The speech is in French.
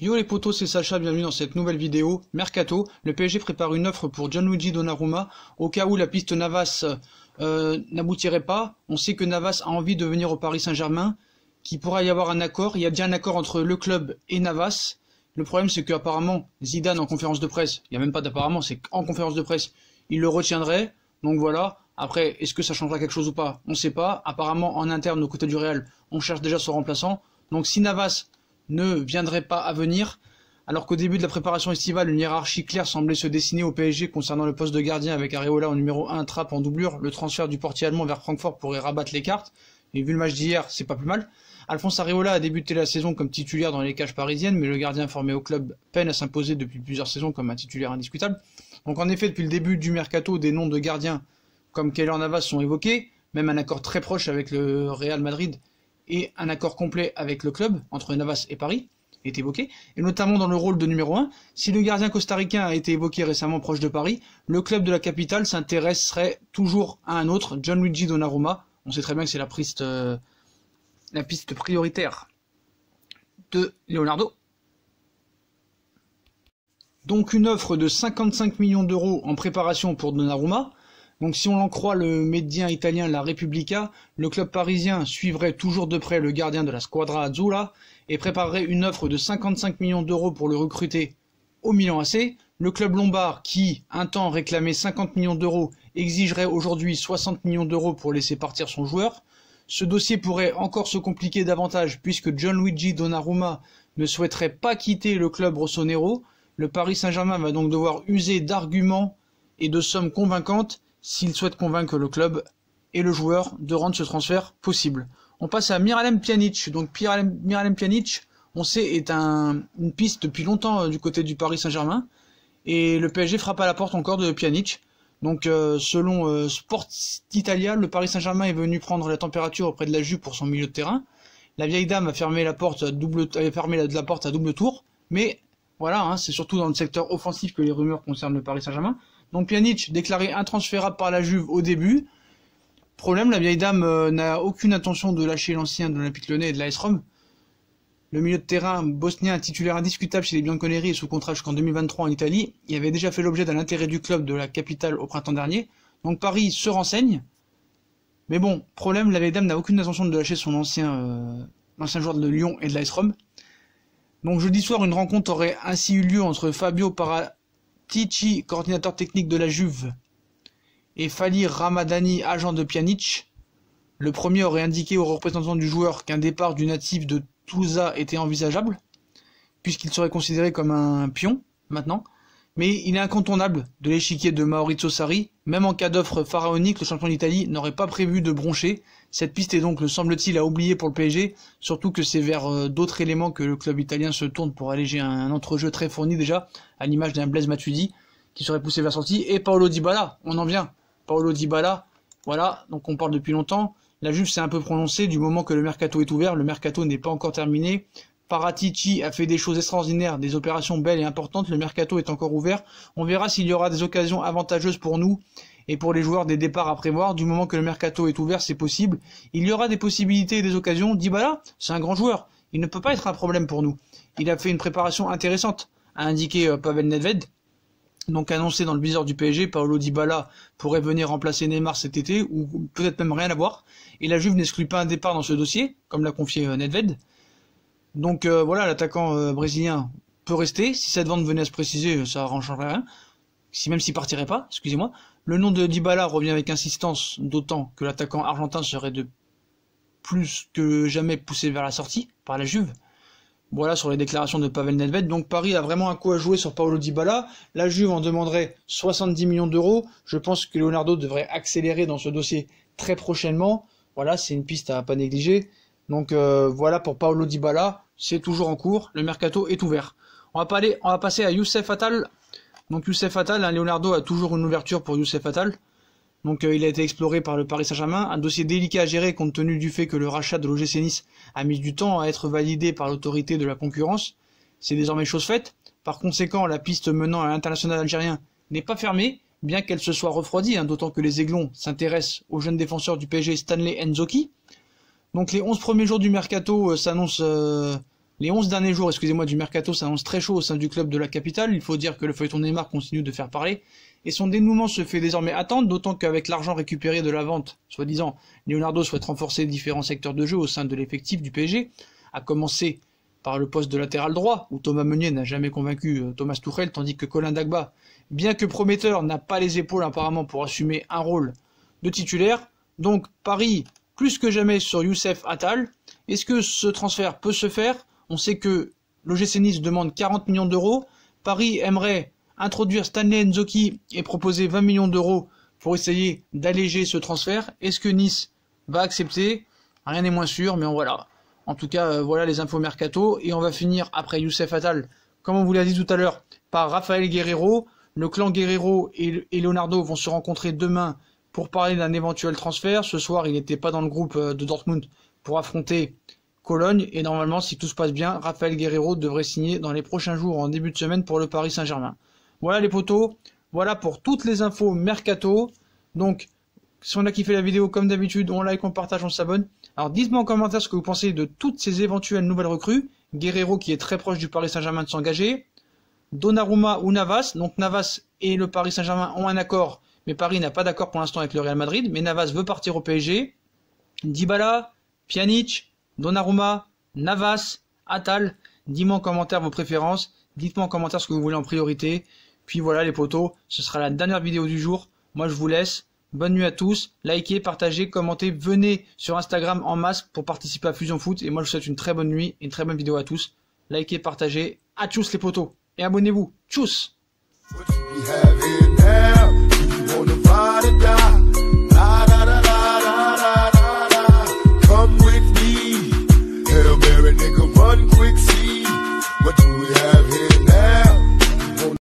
Yo les potos, c'est Sacha, bienvenue dans cette nouvelle vidéo. Mercato, le PSG prépare une offre pour Gianluigi Donnarumma au cas où la piste Navas euh, n'aboutirait pas. On sait que Navas a envie de venir au Paris Saint-Germain qu'il pourra y avoir un accord. Il y a bien un accord entre le club et Navas. Le problème, c'est qu'apparemment, Zidane, en conférence de presse, il n'y a même pas d'apparemment, c'est qu'en conférence de presse, il le retiendrait. Donc voilà. Après, est-ce que ça changera quelque chose ou pas On ne sait pas. Apparemment, en interne, au côté du Real, on cherche déjà son remplaçant. Donc si Navas ne viendrait pas à venir, alors qu'au début de la préparation estivale, une hiérarchie claire semblait se dessiner au PSG concernant le poste de gardien avec Areola en numéro 1, trappe en doublure, le transfert du portier allemand vers Francfort pourrait rabattre les cartes. Et vu le match d'hier, c'est pas plus mal. Alphonse Areola a débuté la saison comme titulaire dans les cages parisiennes, mais le gardien formé au club peine à s'imposer depuis plusieurs saisons comme un titulaire indiscutable. Donc en effet, depuis le début du mercato, des noms de gardiens comme Keller Navas sont évoqués, même un accord très proche avec le Real Madrid et un accord complet avec le club entre Navas et Paris est évoqué, et notamment dans le rôle de numéro 1. Si le gardien costaricain a été évoqué récemment proche de Paris, le club de la capitale s'intéresserait toujours à un autre, Gianluigi Donnarumma, on sait très bien que c'est la piste, euh, la piste prioritaire de Leonardo. Donc une offre de 55 millions d'euros en préparation pour Donnarumma. Donc si on en croit le média italien La Repubblica, le club parisien suivrait toujours de près le gardien de la Squadra Azzurra et préparerait une offre de 55 millions d'euros pour le recruter au Milan AC. Le club lombard qui, un temps, réclamait 50 millions d'euros exigerait aujourd'hui 60 millions d'euros pour laisser partir son joueur. Ce dossier pourrait encore se compliquer davantage puisque John Luigi Donnarumma ne souhaiterait pas quitter le club rossonero. Le Paris Saint-Germain va donc devoir user d'arguments et de sommes convaincantes s'il souhaite convaincre le club et le joueur de rendre ce transfert possible. On passe à Miralem Pjanic. Donc Miralem Pjanic, on sait, est une piste depuis longtemps euh, du côté du Paris Saint-Germain. Et le PSG frappe à la porte encore de Pjanic. Donc euh, selon Sportitalia, euh, Sport Italia, le Paris Saint-Germain est venu prendre la température auprès de la Juve pour son milieu de terrain. La vieille dame a fermé la porte à double, la, porte à double tour, mais voilà, hein, c'est surtout dans le secteur offensif que les rumeurs concernent le Paris Saint-Germain. Donc Pjanic déclaré intransférable par la Juve au début. Problème, la vieille dame euh, n'a aucune intention de lâcher l'ancien de l'Olympique Lyonnais et de s Rome. Le milieu de terrain bosnien, titulaire indiscutable chez les Bianconeri sous contrat jusqu'en 2023 en Italie, il avait déjà fait l'objet d'un intérêt du club de la capitale au printemps dernier. Donc Paris se renseigne. Mais bon, problème, la Védame n'a aucune intention de lâcher son ancien, euh, joueur de Lyon et de l'AS Rome. Donc jeudi soir, une rencontre aurait ainsi eu lieu entre Fabio Paratici, coordinateur technique de la Juve, et Fali Ramadani, agent de Pjanic. Le premier aurait indiqué aux représentants du joueur qu'un départ du natif de Tusa était envisageable, puisqu'il serait considéré comme un pion maintenant, mais il est incontournable de l'échiquier de Maurizio Sarri, même en cas d'offre pharaonique, le champion d'Italie n'aurait pas prévu de broncher. Cette piste est donc, le semble-t-il, à oublier pour le PSG, surtout que c'est vers euh, d'autres éléments que le club italien se tourne pour alléger un entrejeu très fourni déjà, à l'image d'un Blaise Matuidi, qui serait poussé vers sortie, et Paolo Dybala, on en vient. Paolo Dybala, voilà, donc on parle depuis longtemps, la Juve s'est un peu prononcée du moment que le mercato est ouvert, le mercato n'est pas encore terminé. Paratici a fait des choses extraordinaires, des opérations belles et importantes, le mercato est encore ouvert. On verra s'il y aura des occasions avantageuses pour nous et pour les joueurs des départs à prévoir. Du moment que le mercato est ouvert, c'est possible. Il y aura des possibilités et des occasions. Dybala, c'est un grand joueur. Il ne peut pas être un problème pour nous. Il a fait une préparation intéressante, a indiqué euh, Pavel Nedved donc annoncé dans le bizarre du PSG, Paolo Dybala pourrait venir remplacer Neymar cet été, ou peut-être même rien à voir. Et la Juve n'exclut pas un départ dans ce dossier, comme l'a confié euh, Nedved. Donc euh, voilà, l'attaquant euh, brésilien peut rester. Si cette vente venait à se préciser, ça ne rien. Si même s'il partirait pas, excusez-moi. Le nom de Dybala revient avec insistance, d'autant que l'attaquant argentin serait de plus que jamais poussé vers la sortie par la Juve. Voilà sur les déclarations de Pavel Nedved. Donc Paris a vraiment un coup à jouer sur Paolo Dybala. La Juve en demanderait 70 millions d'euros. Je pense que Leonardo devrait accélérer dans ce dossier très prochainement. Voilà, c'est une piste à pas négliger. Donc euh, voilà pour Paolo Dybala, c'est toujours en cours. Le mercato est ouvert. On va, on passer à Youssef Attal. Donc Youssef Attal, hein, Leonardo a toujours une ouverture pour Youssef Attal. Donc euh, il a été exploré par le Paris Saint-Germain, un dossier délicat à gérer compte tenu du fait que le rachat de l'OGC Nice a mis du temps à être validé par l'autorité de la concurrence. C'est désormais chose faite. Par conséquent, la piste menant à l'international algérien n'est pas fermée, bien qu'elle se soit refroidie, hein, d'autant que les Aiglons s'intéressent au jeune défenseur du PSG Stanley Enzoki. Donc les 11 premiers jours du mercato euh, s'annoncent euh, les 11 derniers jours, excusez-moi, du mercato s'annoncent très chaud au sein du club de la capitale. Il faut dire que le feuilleton Neymar continue de faire parler. Et son dénouement se fait désormais attendre, d'autant qu'avec l'argent récupéré de la vente, soi-disant, Leonardo souhaite renforcer différents secteurs de jeu au sein de l'effectif du PSG, à commencer par le poste de latéral droit, où Thomas Meunier n'a jamais convaincu euh, Thomas Tuchel, tandis que Colin Dagba, bien que prometteur, n'a pas les épaules apparemment pour assumer un rôle de titulaire. Donc Paris, plus que jamais sur Youssef Attal. Est-ce que ce transfert peut se faire on sait que l'OGC Nice demande 40 millions d'euros. Paris aimerait introduire Stanley Nzoki et proposer 20 millions d'euros pour essayer d'alléger ce transfert. Est-ce que Nice va accepter Rien n'est moins sûr, mais voilà. En tout cas, euh, voilà les infos mercato. Et on va finir après Youssef Attal, comme on vous l'a dit tout à l'heure, par Raphaël Guerrero. Le clan Guerrero et Leonardo vont se rencontrer demain pour parler d'un éventuel transfert. Ce soir, il n'était pas dans le groupe euh, de Dortmund pour affronter Cologne et normalement, si tout se passe bien, Raphaël Guerrero devrait signer dans les prochains jours en début de semaine pour le Paris Saint-Germain. Voilà les poteaux. voilà pour toutes les infos mercato. Donc, si on a kiffé la vidéo, comme d'habitude, on like, on partage, on s'abonne. Alors, dites-moi en commentaire ce que vous pensez de toutes ces éventuelles nouvelles recrues. Guerrero qui est très proche du Paris Saint-Germain de s'engager. Donnarumma ou Navas. Donc, Navas et le Paris Saint-Germain ont un accord, mais Paris n'a pas d'accord pour l'instant avec le Real Madrid. Mais Navas veut partir au PSG. Dybala, Pjanic, Donnarumma, Navas, Atal. dites moi en commentaire vos préférences. Dites-moi en commentaire ce que vous voulez en priorité. Puis voilà les potos, ce sera la dernière vidéo du jour. Moi je vous laisse. Bonne nuit à tous. Likez, partagez, commentez. Venez sur Instagram en masque pour participer à Fusion Foot. Et moi je vous souhaite une très bonne nuit et une très bonne vidéo à tous. Likez, partagez. À tous les potos. Et abonnez-vous. Tchuss